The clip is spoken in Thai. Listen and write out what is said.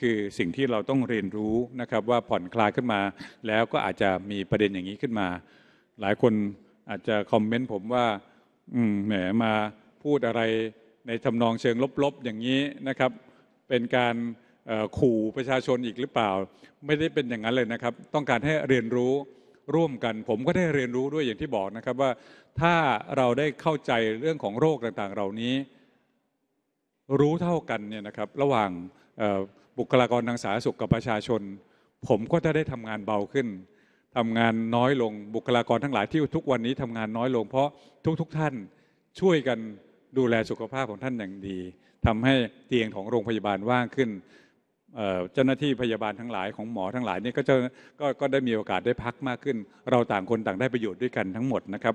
คือสิ่งที่เราต้องเรียนรู้นะครับว่าผ่อนคลายขึ้นมา แล้วก็อาจจะมีประเด็นอย่างนี้ขึ้นมา หลายคนอาจจะคอมเมนต์ผมว่าอืมแหมมาพูดอะไรในทำนองเชิงลบๆ อย่างนี้นะครับ เป็นการขู่ประชาชนอีกหรือเปล่า ไม่ได้เป็นอย่างนั้นเลยนะครับ ต้องการให้เรียนรู้ร่วมกันผมก็ได้เรียนรู้ด้วยอย่างที่บอกนะครับ ว่าถ้าเราได้เข้าใจเรื่องของโรคต่างๆ เหล่านี้รู้เท่ากันเนี่ยนะครับระหว่างบุคลากรทางสาธารณสุขกับประชาชน ผมก็จะได้ทำงานเบาขึ้น ทำงานน้อยลงบุคลากรทั้งหลายที่ทุกวันนี้ทำงานน้อยลงเพราะทุกๆทท่านช่วยกันดูแลสุขภาพของท่านอย่างดี ทำให้เตียงของโรงพยาบาลว่างขึ้นเจ้าหน้าที่พยาบาลทั้งหลายของหมอทั้งหลายนี่ก็จะกก็ได้มีโอกาสได้พักมากขึ้น เราต่างคนต่างได้ประโยชน์ด้วยกันทั้งหมดนะครับ